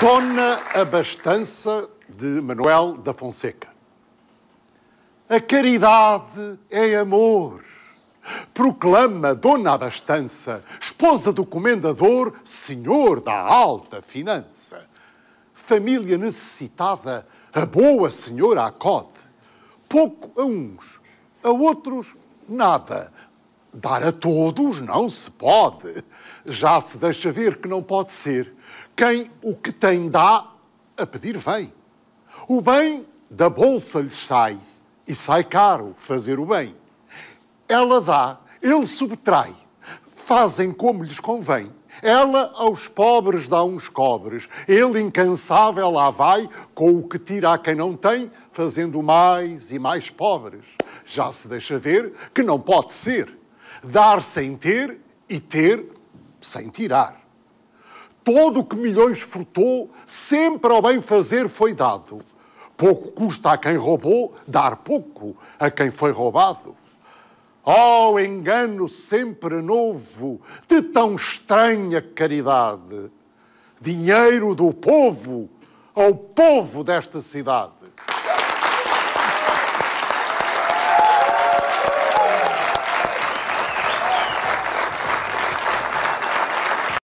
Dona Abastança de Manuel da Fonseca. A caridade é amor. Proclama Dona Abastança, esposa do comendador, senhor da alta finança. Família necessitada, a boa senhora acode. Pouco a uns, a outros nada, Dar a todos não se pode. Já se deixa ver que não pode ser. Quem o que tem dá, a pedir vem. O bem da bolsa lhes sai, e sai caro fazer o bem. Ela dá, ele subtrai, fazem como lhes convém. Ela aos pobres dá uns cobres, ele incansável lá vai, com o que tira a quem não tem, fazendo mais e mais pobres. Já se deixa ver que não pode ser. Dar sem ter e ter sem tirar. Todo o que milhões furtou, sempre ao bem fazer foi dado. Pouco custa a quem roubou dar pouco a quem foi roubado. Oh, engano sempre novo de tão estranha caridade! Dinheiro do povo ao povo desta cidade.